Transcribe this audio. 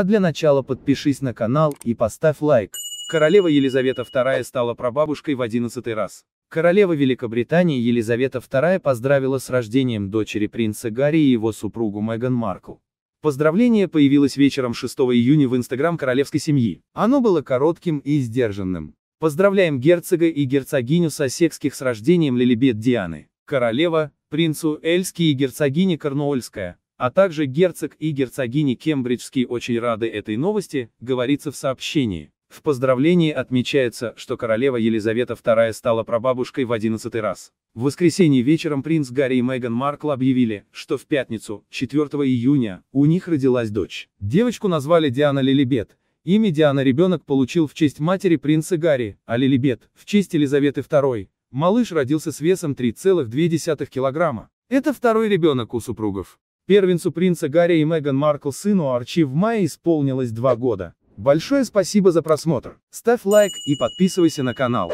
А для начала подпишись на канал и поставь лайк. Королева Елизавета II стала прабабушкой в 11 раз. Королева Великобритании Елизавета II поздравила с рождением дочери принца Гарри и его супругу Меган Маркл. Поздравление появилось вечером 6 июня в Инстаграм королевской семьи. Оно было коротким и сдержанным. Поздравляем герцога и герцогиню Сосекских с рождением Лилибет Дианы. Королева, принцу Эльский и герцогиня Корнуольская, а также герцог и герцогини Кембриджские очень рады этой новости, говорится в сообщении. В поздравлении отмечается, что королева Елизавета II стала прабабушкой в одиннадцатый раз. В воскресенье вечером принц Гарри и Меган Маркл объявили, что в пятницу, 4 июня, у них родилась дочь. Девочку назвали Диана Лилибет. Имя Диана ребенок получил в честь матери принца Гарри, а Лилибет – в честь Елизаветы II. Малыш родился с весом 3,2 килограмма. Это второй ребенок у супругов. Первенцу принца Гарри и Меган Маркл сыну Арчи в мае исполнилось два года. Большое спасибо за просмотр. Ставь лайк и подписывайся на канал.